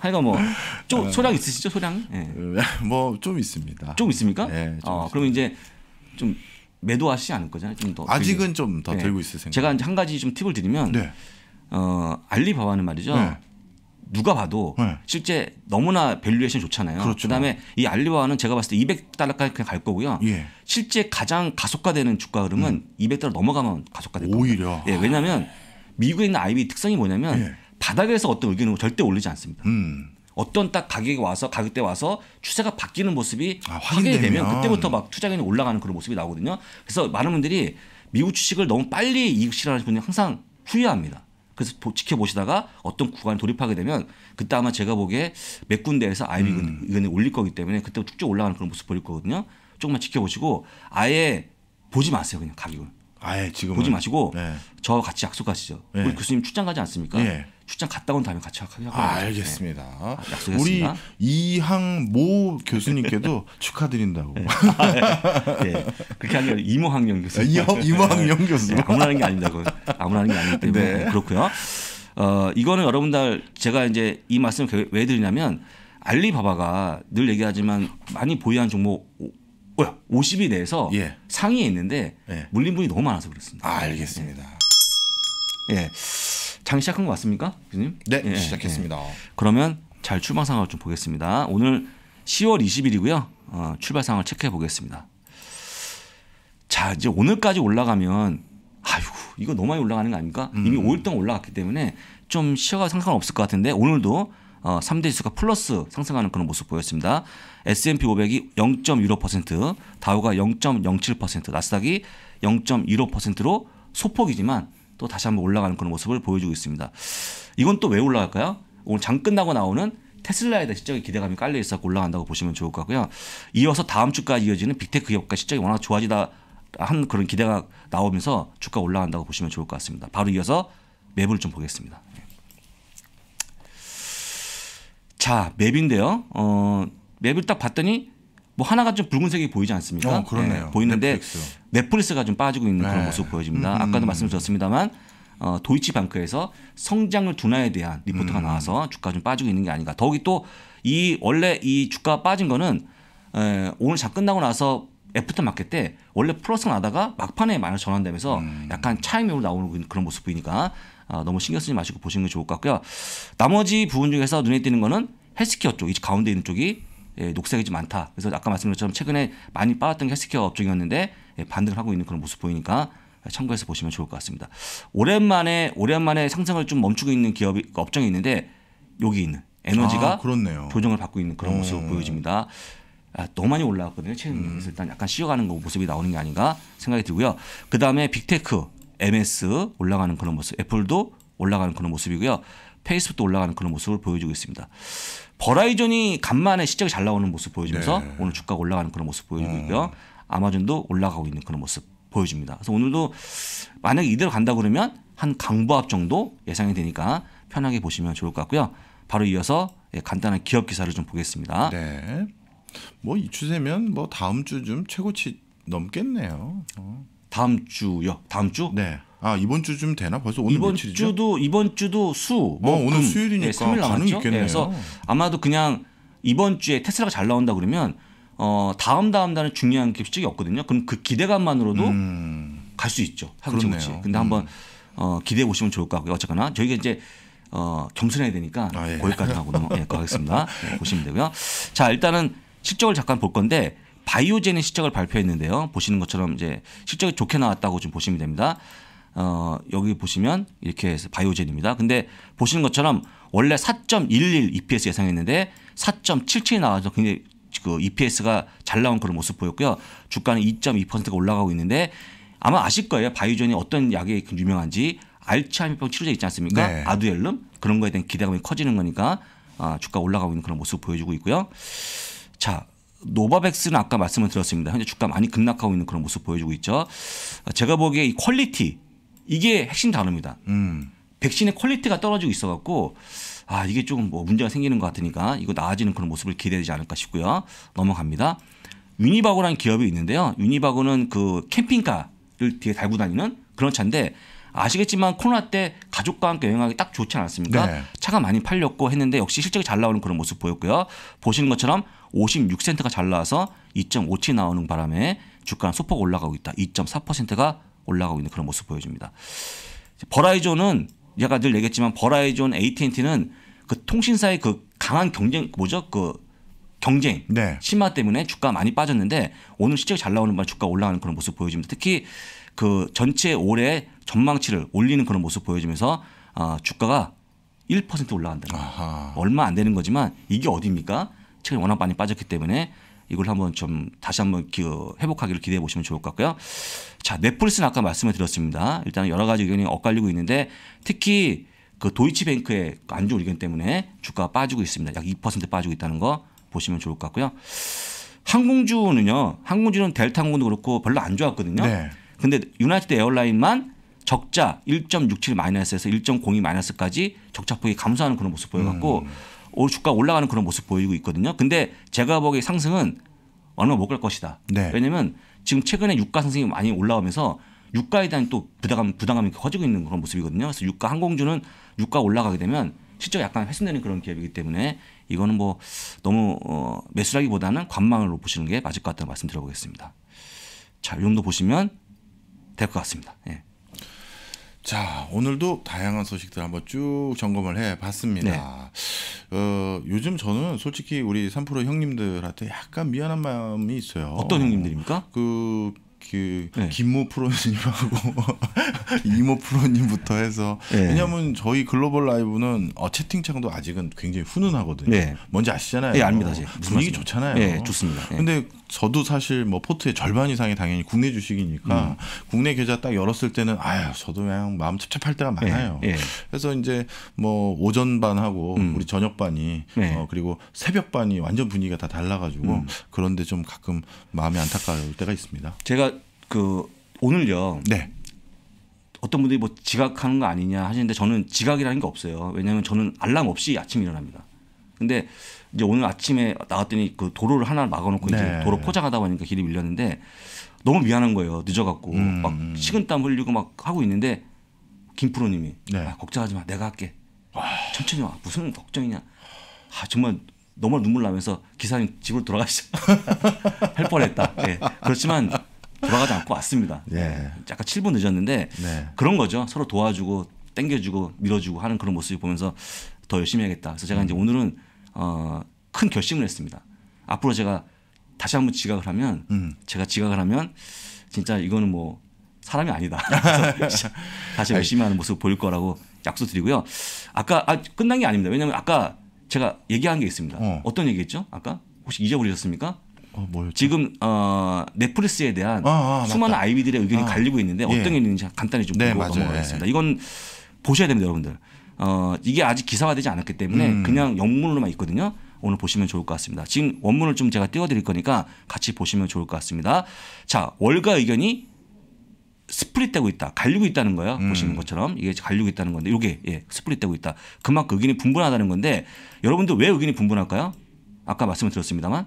하여간 뭐좀 어. 소량 있으시죠 소량? 네. 예. 뭐좀 있습니다. 좀 있습니까? 네, 어, 있습니 그럼 이제 좀 매도하시지 않을 거잖아요. 좀더 아직은 좀더 예. 들고 있을 생각. 제가 한 가지 좀 팁을 드리면 네. 어, 알리바바는 말이죠. 네. 누가 봐도 네. 실제 너무나 밸류에이션 좋잖아요. 그렇죠. 그다음에이 알리바바는 제가 봤을 때 200달러까지 그냥 갈 거고요. 예. 실제 가장 가속화되는 주가 흐름은 음. 200달러 넘어가면 가속화될 거예요. 오히려. 예, 왜냐하면 미국에 있는 아이비 특성이 뭐냐면 예. 바닥에서 어떤 의견을 절대 올리지 않습니다. 음. 어떤 딱 가격이 와서 가격대 와서 추세가 바뀌는 모습이 아, 확인이 되면 그때부터 막 투자금이 올라가는 그런 모습이 나오거든요. 그래서 많은 분들이 미국 주식을 너무 빨리 이익 실현하는 시 분이 항상 후회합니다. 그래서 지켜보시다가 어떤 구간에 돌입하게 되면 그때 아마 제가 보기에 몇 군데에서 아이비 음. 의견을 올릴 거기 때문에 그때 쭉쭉 올라가는 그런 모습 보일 거거든요. 조금만 지켜보시고 아예 보지 마세요 그냥 가격을 아예 지금 보지 마시고 네. 저와 같이 약속하시죠. 네. 우리 교수님 출장 가지 않습니까? 네. 출장 갔다 온 다음에 같이 하기 아, 알겠습니다. 네. 아, 우리 이항 모 교수님께도 축하드린다고. 네. 아, 네. 그렇게 하는 게 이모학령 교수. 아, 이모학령 네. 교수. 네, 아무나 하는 게 아닙니다. 아무나 하는 게 아니기 때문에 네. 그렇고요. 어, 이거는 여러분들 제가 이제 이 말씀을 왜, 드리냐면 알리바바가 늘 얘기하지만 많이 보유한 종목 뭐 50위 내에서 예. 상위에 있는데 예. 물린 분이 너무 많아서 그렇습니다. 아, 알겠습니다. 예. 강 시작한 거 맞습니까, 교수님? 네, 예, 시작했습니다. 예. 그러면 잘 출발 상황을 좀 보겠습니다. 오늘 10월 20일이고요. 어, 출발 상황을 체크해 보겠습니다. 자, 이제 오늘까지 올라가면 아유, 이거 너무 많이 올라가는 거 아닙니까? 음. 이미 5일 동안 올라갔기 때문에 좀 쉬어가 상관없을 것 같은데 오늘도 어, 3대 지수가 플러스 상승하는 그런 모습 보였습니다. S&P 500이 0.15%, 다우가 0.07%, 나스닥이 0.15%로 소폭이지만 또 다시 한번 올라가는 그런 모습을 보여주고 있습니다. 이건 또 왜 올라갈까요? 오늘 장 끝나고 나오는 테슬라에 대한 실적의 기대감이 깔려 있어 올라간다고 보시면 좋을 것 같고요. 이어서 다음 주까지 이어지는 빅테크 기업과 실적이 워낙 좋아지다 한 그런 기대가 나오면서 주가 올라간다고 보시면 좋을 것 같습니다. 바로 이어서 맵을 좀 보겠습니다. 자, 맵인데요. 어, 맵을 딱 봤더니 뭐 하나가 좀 붉은색이 보이지 않습니까? 어, 그러네요. 네, 보이는데 넷플릭스. 가좀 빠지고 있는 그런 네. 모습 보여집니다. 음. 아까도 말씀드렸습니다만 어, 도이치뱅크에서 성장을 둔화에 대한 리포트가 음. 나와서 주가 좀 빠지고 있는 게 아닌가. 더욱이 또이 원래 이 주가 빠진 거는 에, 오늘 작 끝나고 나서 애프터 마켓 때 원래 플러스 나다가 막판에 마이 전환되면서 음. 약간 차이명으로 나오는 그, 그런 모습 이니까 아, 어, 너무 신경 쓰지 마시고 보시는 게 좋을 것 같고요. 나머지 부분 중에서 눈에 띄는 거는 헬스케어 쪽, 이 가운데 있는 쪽이 예, 녹색이 좀 많다. 그래서 아까 말씀드린 처럼 최근에 많이 빠졌던 게 헬스케어 업종이었는데 예, 반등을 하고 있는 그런 모습 보이니까 참고해서 보시면 좋을 것 같습니다. 오랜만에 오랜만에 상승을 좀 멈추고 있는 기업이 업종이 있는데 여기 있는 에너지가 아, 조정을 받고 있는 그런 모습 을 음. 보여집니다. 아, 너무 많이 올라왔거든요. 최근 음. 그래서 일단 약간 쉬어가는 모습이 나오는 게 아닌가 생각이 들고요. 그 다음에 빅테크, MS 올라가는 그런 모습, 애플도 올라가는 그런 모습이고요. 페이스북도 올라가는 그런 모습을 보여주고 있습니다. 버라이존이 간만에 실적이 잘 나오는 모습 보여주면서 네. 오늘 주가가 올라가는 그런 모습 보여주고 음. 있고요. 아마존도 올라가고 있는 그런 모습 보여줍니다. 그래서 오늘도 만약에 이대로 간다 그러면 한 강보합 정도 예상이 되니까 편하게 보시면 좋을 것 같고요. 바로 이어서 예, 간단한 기업 기사를 좀 보겠습니다. 네. 뭐 이 추세면 뭐 다음 주쯤 최고치 넘겠네요. 어. 다음 주요. 다음 주? 네. 아 이번 주쯤 되나 벌써 오늘 이번 며칠이죠? 주도 이번 주도 수. 뭐 어, 오늘 수요일이니까 네, 가능 있겠네요. 네, 그래서 아마도 그냥 이번 주에 테슬라가 잘 나온다 그러면 어 다음 다음 달은 중요한 게실이 없거든요. 그럼 그 기대감만으로도 음. 갈수 있죠. 그렇지 근데 한번 음. 어, 기대해 보시면 좋을 것 같고요. 어쨌거나 저희가 이제 어, 겸손해야 되니까 아, 예. 거기까지 하고 넘어가겠습니다. 네, 보시면 되고요. 자 일단은 실적을 잠깐 볼 건데 바이오젠의 실적을 발표했는데요. 보시는 것처럼 이제 실적이 좋게 나왔다고 좀 보시면 됩니다. 어, 여기 보시면 이렇게 해서 바이오젠입니다. 근데 보시는 것처럼 원래 4.11 EPS 예상했는데 4.77 나와서 굉장히 그 EPS가 잘 나온 그런 모습 보였고요. 주가는 2.2%가 올라가고 있는데 아마 아실 거예요. 바이오젠이 어떤 약이 그 유명한지 알츠하이머병 치료제 있지 않습니까? 네. 아두엘름 그런 거에 대한 기대감이 커지는 거니까 아, 주가 올라가고 있는 그런 모습 보여주고 있고요. 자, 노바백스는 아까 말씀을 드렸습니다. 현재 주가 많이 급락하고 있는 그런 모습 보여주고 있죠. 제가 보기에 이 퀄리티 이게 핵심 단어입니다. 음. 백신의 퀄리티가 떨어지고 있어 갖고 아 이게 조금 뭐 문제가 생기는 것 같으니까 이거 나아지는 그런 모습을 기대되지 않을까 싶고요. 넘어갑니다. 유니바고라는 기업이 있는데요. 유니바고는 그 캠핑카를 뒤에 달고 다니는 그런 차인데 아시겠지만 코로나 때 가족과 함께 여행하기 딱 좋지 않았습니까? 네. 차가 많이 팔렸고 했는데 역시 실적이 잘 나오는 그런 모습 보였고요. 보시는 것처럼 56센트가 잘 나와서 2 5 7 나오는 바람에 주가는 소폭 올라가고 있다. 2.4%가 올라가고 있는 그런 모습 보여줍니다. 버라이존은 제가 늘 얘기했지만 버라이존, AT&T는 그 통신사의 그 강한 경쟁 뭐죠? 그 경쟁 네. 심화 때문에 주가 많이 빠졌는데 오늘 실적 잘 나오는 반 주가 올라가는 그런 모습 보여줍니다. 특히 그 전체 올해 전망치를 올리는 그런 모습 보여주면서 아, 주가가 1% 올라간다는 얼마 안 되는 거지만 이게 어디입니까? 최근 워낙 많이 빠졌기 때문에 이걸 한번 좀 다시 한번 그 회복하기를 기대해 보시면 좋을 것 같고요. 자, 넷플릭스는 아까 말씀을 드렸습니다. 일단 여러 가지 의견이 엇갈리고 있는데 특히 그 도이치뱅크의 안 좋은 의견 때문에 주가가 빠지고 있습니다. 약 2% 빠지고 있다는 거 보시면 좋을 것 같고요. 항공주는요. 항공주는 델타 항공도 그렇고 별로 안 좋았거든요. 네. 근데 유나이티드 에어라인만 적자 1.67 마이너스에서 1.02 마이너스까지 적자폭이 감소하는 그런 모습 보여갖고 음. 올 주가 올라가는 그런 모습 보이고 있거든요. 근데 제가 보기 상승은 얼마 못갈 것이다. 네. 왜냐면 지금 최근에 유가 상승이 많이 올라오면서 유가에 대한 또 부담감, 부담감이 커지고 있는 그런 모습이거든요. 그래서 유가 항공주는 유가 올라가게 되면 실적 약간 훼손되는 그런 기업이기 때문에 이거는 뭐 너무 어, 매수라기보다는 관망으로 보시는 게 맞을 것 같다는 말씀 드려보겠습니다. 자, 이 정도 보시면 될 것 같습니다. 예. 자, 오늘도 다양한 소식들 한번 쭉 점검을 해 봤습니다. 네. 어, 요즘 저는 솔직히 우리 3프로 형님들한테 약간 미안한 마음이 있어요. 어떤 형님들입니까? 그그 네. 김모 프로님하고 이모 프로님부터 해서 네. 왜냐하면 저희 글로벌 라이브는 어, 채팅창도 아직은 굉장히 훈훈하거든요. 네. 뭔지 아시잖아요. 네, 압니다. 분위기 맞습니다. 좋잖아요. 네, 좋습니다. 예. 근데 저도 사실 뭐 포트의 절반 이상이 당연히 국내 주식이니까 음. 국내 계좌 딱 열었을 때는 아유 저도 그냥 마음 찹찹할 때가 많아요. 그래서 이제 뭐 오전 반하고 음. 우리 저녁 반이 네. 어, 그리고 새벽 반이 완전 분위기가 다 달라가지고 음. 그런데 좀 가끔 마음이 안타까울 때가 있습니다. 제가 그 오늘요. 네. 어떤 분들이 뭐 지각하는 거 아니냐 하시는데 저는 지각이라는 게 없어요. 왜냐하면 저는 알람 없이 아침에 일어납니다. 근데 이제 오늘 아침에 나왔더니 그 도로를 하나 막아놓고 네. 이제 도로 포장하다 보니까 길이 밀렸는데 너무 미안한 거예요. 늦어갖고 음. 막 식은땀 흘리고 막 하고 있는데 김 프로님이 네. 아, 걱정하지 마, 내가 할게. 와. 천천히 와. 무슨 걱정이냐. 아 정말 너무 눈물 나면서 기사님 집으로 돌아가시죠. 할 뻔했다. 네. 그렇지만 돌아가지 않고 왔습니다. 예. 네. 약간 7분 늦었는데 네. 그런 거죠. 서로 도와주고 땡겨주고 밀어주고 하는 그런 모습을 보면서 더 열심히 해야겠다. 그래서 제가 음. 이제 오늘은 어, 큰 결심을 했습니다. 앞으로 제가 다시 한 번 지각을 하면 음. 제가 지각을 하면 진짜 이거는 뭐 사람이 아니다. 다시 열심히 하는 모습 보일 거라고 약속드리고요. 아까 아, 끝난 게 아닙니다. 왜냐하면 아까 제가 얘기한 게 있습니다. 어. 떤 얘기했죠? 아까 혹시 잊어버리셨습니까? 어, 지금 어, 넷플릭스에 대한 아, 아, 수많은 맞다. 아이비들의 의견이 아. 갈리고 있는데 예. 어떤 예. 게 있는지 간단히 좀 네, 보고 넘어가겠습니다. 이건 보셔야 됩니다, 여러분들. 어, 이게 아직 기사화되지 않았기 때문에 음. 그냥 영문으로만 있거든요. 오늘 보시면 좋을 것 같습니다. 지금 원문을 좀 제가 띄워드릴 거니까 같이 보시면 좋을 것 같습니다. 자, 월가 의견이 스플릿되고 있다, 갈리고 있다는 거야 음. 보시는 것처럼 이게 갈리고 있다는 건데 이게 예, 스플릿되고 있다. 그만큼 의견이 분분하다는 건데 여러분들 왜 의견이 분분할까요? 아까 말씀을 드렸습니다만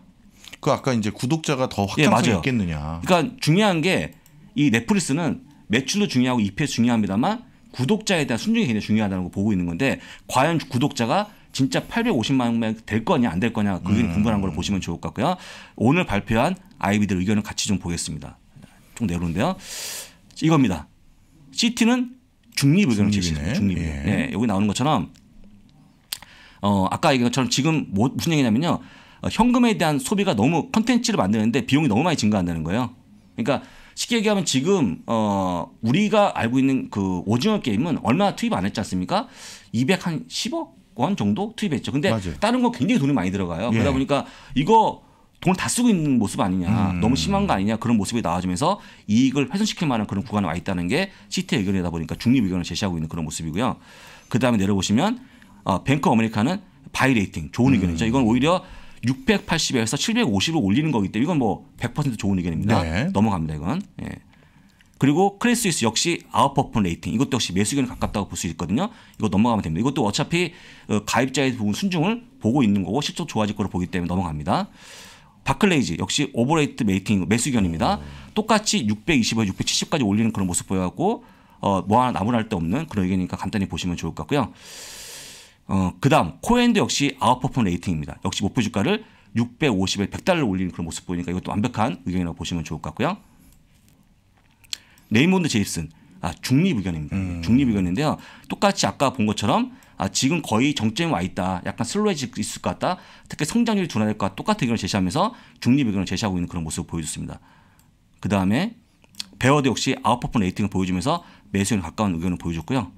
그 아까 이제 구독자가 더 확장성이 예, 있겠느냐. 그러니까 중요한 게 이 넷플릭스는 매출도 중요하고 EPS 중요합니다만 구독자에 대한 순정이 굉장히 중요하다는 걸 보고 있는 건데 과연 구독자가 진짜 850만 명 될 거냐 안 될 거냐 그게 음. 분분한 걸 보시면 좋을 것 같고요. 오늘 발표한 아이비들 의견을 같이 좀 보겠습니다. 좀 내려오는데요. 이겁니다. 시티는 중립 의견을 제시했습니다. 중립. 예. 예. 여기 나오는 것처럼 어 아까 얘기한 것처럼 지금 뭐, 무슨 얘기냐면요. 어, 현금에 대한 소비가 너무 컨텐츠를 만드는데 비용이 너무 많이 증가한다는 거예요. 그러니까 쉽게 얘기하면 지금 어 우리가 알고 있는 그 오징어 게임은 얼마나 투입 안 했지 않습니까? 200 한 10억 원 정도 투입했죠. 근데 맞아요. 다른 건 굉장히 돈이 많이 들어가요. 예. 그러다 보니까 이거 돈을 다 쓰고 있는 모습 아니냐, 음. 너무 심한 거 아니냐 그런 모습이 나와주면서 이익을 훼손시킬 만한 그런 구간에 와 있다는 게시트 의견이다 의 보니까 중립 의견을 제시하고 있는 그런 모습이고요. 그 다음에 내려보시면 어, 뱅크 어메리카는 바이 레이팅 좋은 음. 의견이죠. 이건 오히려 680에서 750으로 올리는 거기 때문에 이건 뭐 100% 좋은 의견입니다. 네. 넘어갑니다 이건. 예. 그리고 크레스위스 역시 아웃퍼폰 레이팅 이것도 역시 매수 견에 가깝다고 볼 수 있거든요. 이거 넘어가면 됩니다. 이것도 어차피 어, 가입자의 부분 순증을 보고 있는 거고 실적 좋아질 거로 보기 때문에 넘어갑니다. 바클레이즈 역시 오버레이트 메이팅 매수 견입니다. 음. 똑같이 6 2 0에 670까지 올리는 그런 모습 보여갖고 어, 뭐 하나 나무랄 데 없는 그런 의견이니까 간단히 보시면 좋을 것 같고요. 어, 그 다음, 코엔도 역시 아웃퍼폼 레이팅입니다. 역시 목표 주가를 650에 100달러 올리는 그런 모습 보이니까 이것도 완벽한 의견이라고 보시면 좋을 것 같고요. 레이몬드 제이슨 아, 중립 의견입니다. 음. 중립 의견인데요. 똑같이 아까 본 것처럼 아, 지금 거의 정점에 와 있다. 약간 슬로해질 수 있을 것 같다. 특히 성장률이 둔화될 것 같다. 똑같은 의견을 제시하면서 중립 의견을 제시하고 있는 그런 모습을 보여줬습니다. 그 다음에 베어드 역시 아웃퍼폼 레이팅을 보여주면서 매수에 가까운 의견을 보여줬고요.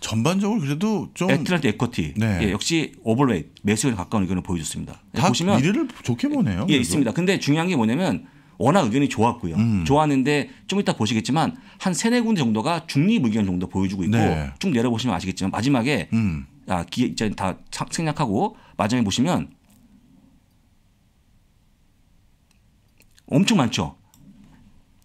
전반적으로 그래도 좀 애틀란트 에쿼티 네. 예, 역시 오버웨이 매수에 가까운 의견을 보여줬습니다. 예, 다 보시면 미래를 좋게 예, 보네요. 예, 있습니다. 근데 중요한 게 뭐냐면 워낙 의견이 좋았고요. 음. 좋았는데 좀 이따 보시겠지만 한 세네 군데 정도가 중립 의견 정도 보여주고 있고 네. 쭉 내려보시면 아시겠지만 마지막에 음. 아, 기회 이제 다 생략하고 마지막에 보시면 엄청 많죠.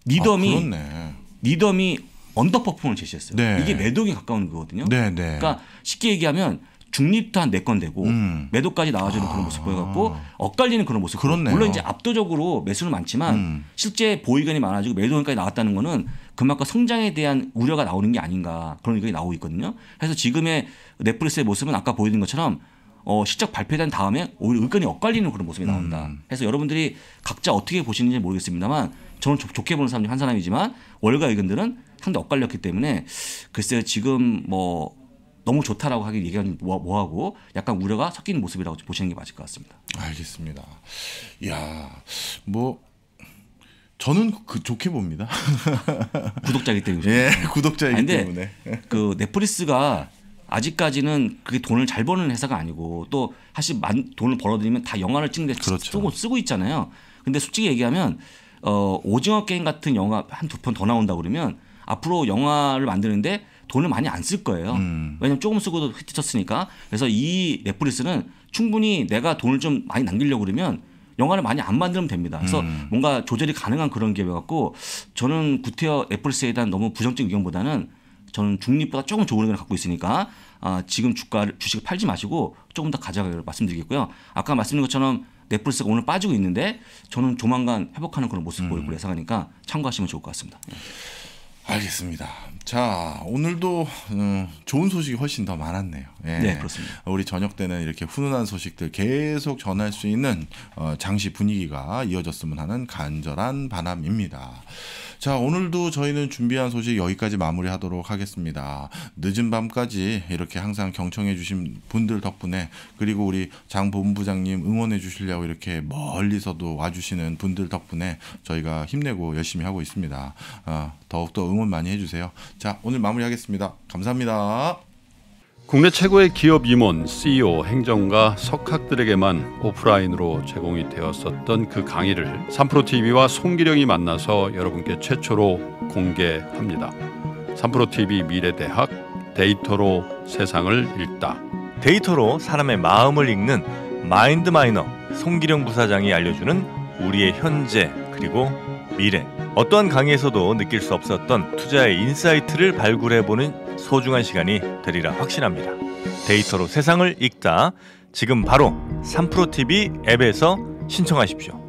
리덤이 아, 니덤이 언더퍼포먼을 제시했어요. 네. 이게 매독에 가까운 거거든요. 네, 네. 그러니까 쉽게 얘기하면 중립도 한 네 건 되고 음. 매도까지 나와주는 아. 그런 모습 보여갖고 아. 엇갈리는 그런 모습. 그렇네요. 물론 이제 압도적으로 매수는 많지만 음. 실제 보이견이 많아지고 매도원까지 나왔다는 거는 그만큼 성장에 대한 우려가 나오는 게 아닌가 그런 의견이 나오고 있거든요. 그래서 지금의 넷플릭스의 모습은 아까 보여드린 것처럼 어, 실적 발표된 다음에 오히려 의견이 엇갈리는 그런 모습이 나온다. 음. 그래서 여러분들이 각자 어떻게 보시는지 모르겠습니다만 저는 좋게 보는 사람 중한 사람이지만 월가 의견들은 상당 엇갈렸기 때문에 글쎄요 지금 뭐 너무 좋다라고 하기 얘기하는 뭐, 뭐하고 약간 우려가 섞인 모습이라고 보시는 게 맞을 것 같습니다. 알겠습니다. 야, 뭐 저는 그 좋게 봅니다. 구독자이기 때문에. 예, 구독자이기 아니, 때문에. 그 넷플릭스가 아직까지는 그게 돈을 잘 버는 회사가 아니고 또 사실 만, 돈을 벌어들이면 다 영화를 찍는데 그렇죠. 쓰고 쓰고 있잖아요. 근데 솔직히 얘기하면 어 오징어 게임 같은 영화 한 두 편 더 나온다 그러면 앞으로 영화를 만드는데 돈을 많이 안 쓸 거예요. 음. 왜냐면 조금 쓰고도 흩어졌으니까 그래서 이 넷플릭스는 충분히 내가 돈을 좀 많이 남기려고 그러면 영화를 많이 안 만들면 됩니다. 그래서 음. 뭔가 조절이 가능한 그런 기회 갖고 저는 구태여 넷플릭스에 대한 너무 부정적인 의견보다는 저는 중립보다 조금 좋은 의견을 갖고 있으니까 아, 지금 주가 를 주식을 팔지 마시고 조금 더 가져가기를 말씀드리겠고요. 아까 말씀드린 것처럼 넷플릭스가 오늘 빠지고 있는데 저는 조만간 회복하는 그런 모습 음. 보일 거로 예상하니까 참고하시면 좋을 것 같습니다. 예. 알겠습니다. 자, 오늘도 음, 좋은 소식이 훨씬 더 많았네요. 예. 네, 그렇습니다. 우리 저녁 때는 이렇게 훈훈한 소식들 계속 전할 수 있는 어, 장시 분위기가 이어졌으면 하는 간절한 바람입니다. 자, 오늘도 저희는 준비한 소식 여기까지 마무리하도록 하겠습니다. 늦은 밤까지 이렇게 항상 경청해 주신 분들 덕분에 그리고 우리 장 본부장님 응원해 주시려고 이렇게 멀리서도 와 주시는 분들 덕분에 저희가 힘내고 열심히 하고 있습니다. 어, 더욱더 응원 많이 해 주세요. 자, 오늘 마무리하겠습니다. 감사합니다. 국내 최고의 기업 임원, CEO, 행정가, 석학들에게만 오프라인으로 제공이 되었었던 그 강의를 삼프로 TV와 송기령이 만나서 여러분께 최초로 공개합니다. 삼프로 TV 미래 대학 데이터로 세상을 읽다. 데이터로 사람의 마음을 읽는 마인드 마이너 송기령 부사장이 알려주는 우리의 현재 그리고 미래 어떠한 강의에서도 느낄 수 없었던 투자의 인사이트를 발굴해보는 소중한 시간이 되리라 확신합니다. 데이터로 세상을 읽다. 지금 바로 3프로TV 앱에서 신청하십시오.